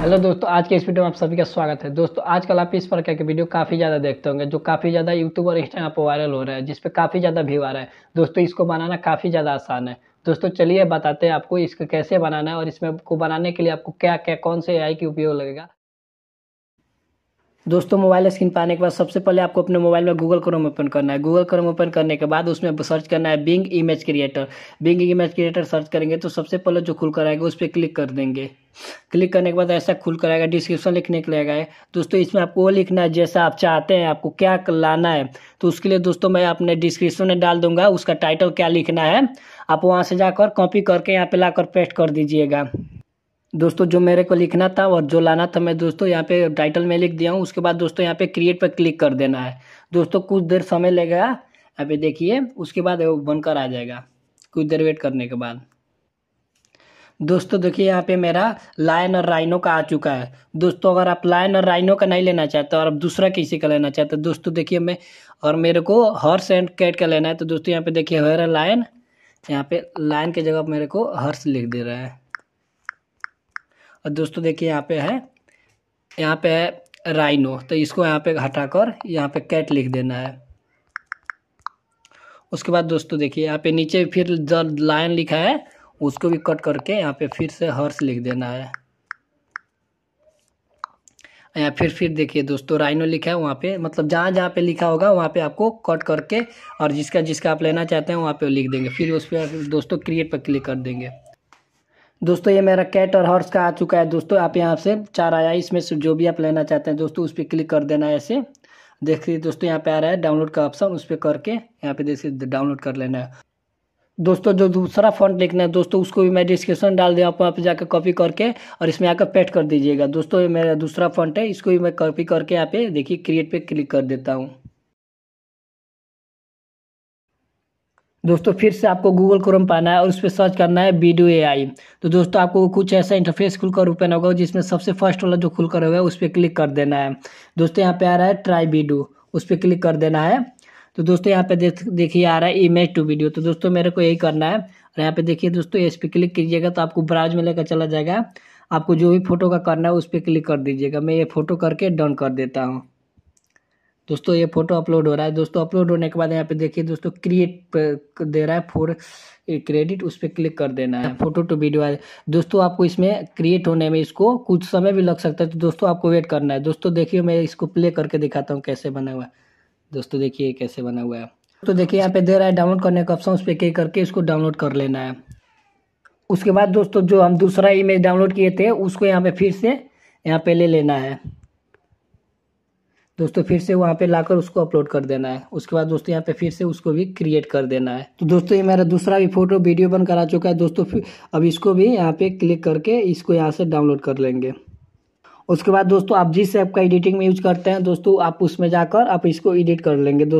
hello दोस्तों आज के इस वीडियो में आप सभी का स्वागत है दोस्तों आजकल आप इस प्रकार के वीडियो काफ़ी ज़्यादा देखते होंगे जो काफ़ी ज़्यादा यूट्यूब और इंस्टाग्राम पर वायरल हो रहा है जिस काफ़ी ज़्यादा व्यू आ रहा है दोस्तों इसको बनाना काफ़ी ज़्यादा आसान है दोस्तों चलिए बताते हैं आपको इसको कैसे बनाना है और इसमें को बनाने के लिए आपको क्या क्या कौन से आई की उपयोग लगेगा दोस्तों मोबाइल स्क्रीन पाने के बाद सबसे पहले आपको अपने मोबाइल में गूगल क्रोम ओपन करना है गूगल क्रोम ओपन करने के बाद उसमें सर्च करना है Bing image creator Bing image creator search करेंगे तो सबसे पहले जो खुल कर आएगा उस पर क्लिक कर देंगे क्लिक करने के बाद ऐसा खुल कर आएगा डिस्क्रिप्शन लिखने के लिए आएगा दोस्तों इसमें आपको वो लिखना है जैसा आप चाहते हैं आपको क्या लाना है तो उसके लिए दोस्तों मैं अपने डिस्क्रिप्शन में डाल दूंगा उसका टाइटल क्या लिखना है आप वहाँ से जाकर कॉपी करके यहाँ पे लाकर पेस्ट कर दीजिएगा दोस्तों जो मेरे को लिखना था और जो लाना था मैं दोस्तों यहाँ पे टाइटल में लिख दिया हूँ उसके बाद दोस्तों यहाँ पे क्रिएट पर क्लिक कर देना है दोस्तों कुछ देर समय लगेगा यहाँ पे देखिए उसके बाद वो बनकर आ जाएगा कुछ देर वेट करने के बाद दोस्तों देखिए यहाँ पे मेरा लायन और राइनो का आ चुका है दोस्तों अगर आप लायन और राइनो का नहीं लेना चाहते और आप दूसरा किसी का लेना चाहते दोस्तों देखिए मैं और मेरे को हॉर्स एंड कैट का लेना है तो दोस्तों यहाँ पे देखिए हर लायन यहाँ पे लायन की जगह मेरे को हर्स लिख दे रहा है और दोस्तों देखिए यहाँ पे है यहाँ पे है राइनो तो इसको यहाँ पे हटाकर यहाँ पे कैट लिख देना है उसके बाद दोस्तों देखिए यहाँ पे नीचे फिर जो लाइन लिखा है उसको भी कट करके यहाँ पे फिर से हर्स लिख देना है यहाँ फिर फिर देखिए दोस्तों राइनो लिखा है वहाँ पे मतलब जहाँ जहाँ पे लिखा होगा वहाँ पे आपको कट करके और जिसका जिसका आप लेना चाहते हैं वहाँ पे लिख देंगे फिर उस पर दोस्तों क्रिएट पर क्लिक कर देंगे दोस्तों ये मेरा कैट और हॉर्स का आ चुका है दोस्तों आप यहाँ से चार आया इसमें से जो भी आप लेना चाहते हैं दोस्तों उस पर क्लिक कर देना है ऐसे देखिए दोस्तों यहाँ पे आ रहा है डाउनलोड का ऑप्शन उस पर करके यहाँ पे देखिए डाउनलोड कर लेना है दोस्तों जो दूसरा फॉन्ट लिखना है दोस्तों उसको भी मैं डिस्क्रिप्शन डाल दिया आप वहाँ पर जाकर कॉपी करके और इसमें आकर पेट कर दीजिएगा दोस्तों ये मेरा दूसरा फॉन्ट है इसको भी मैं कॉपी करके यहाँ पे देखिए क्रिएट पे क्लिक कर देता हूँ दोस्तों फिर से आपको गूगल क्रोम पाना है और उस पर सर्च करना है ए आई तो दोस्तों आपको कुछ ऐसा इंटरफेस खुलकर ओपन होगा जिसमें सबसे फर्स्ट वाला जो खुलकर होगा उस पर क्लिक कर देना है दोस्तों यहाँ पे आ रहा है ट्राई वीडियो उस पर क्लिक कर देना है तो दोस्तों यहाँ पे देखिए आ रहा है इमेज टू वीडियो तो दोस्तों मेरे को यही करना है और यहाँ पे देखिए दोस्तों इस पर क्लिक कीजिएगा तो आपको ब्राउज में लेकर चला जाएगा आपको जो भी फोटो का करना है उस पर क्लिक कर दीजिएगा मैं ये फोटो करके डन कर देता हूँ दोस्तों ये फोटो अपलोड हो रहा है दोस्तों अपलोड होने के बाद यहाँ पे देखिए दोस्तों क्रिएट दे रहा है फोर क्रेडिट उस पर क्लिक कर देना है फोटो टू वीडियो है दोस्तों आपको इसमें क्रिएट होने में इसको कुछ समय भी लग सकता है तो दोस्तों आपको वेट करना है दोस्तों देखिए मैं इसको प्ले करके दिखाता हूँ कैसे बना हुआ है दोस्तों देखिए कैसे बना हुआ है तो देखिए यहाँ पे दे रहा है डाउनलोड करने का ऑप्शन उस पर क्लिक करके इसको डाउनलोड कर लेना है उसके बाद दोस्तों जो हम दूसरा इमेज डाउनलोड किए थे उसको यहाँ पे फिर से यहाँ पे ले लेना है दोस्तों फिर से वहाँ पे लाकर उसको अपलोड कर देना है उसके बाद दोस्तों यहाँ पे फिर से उसको भी क्रिएट कर देना है तो दोस्तों ये मेरा दूसरा भी फोटो वीडियो बन करा आ चुका है दोस्तों फिर अब इसको भी यहाँ पे क्लिक करके इसको यहाँ से डाउनलोड कर लेंगे उसके बाद दोस्तों आप जिस ऐप का एडिटिंग में यूज करते हैं दोस्तों आप उसमें जाकर आप इसको एडिट कर लेंगे दोस्तों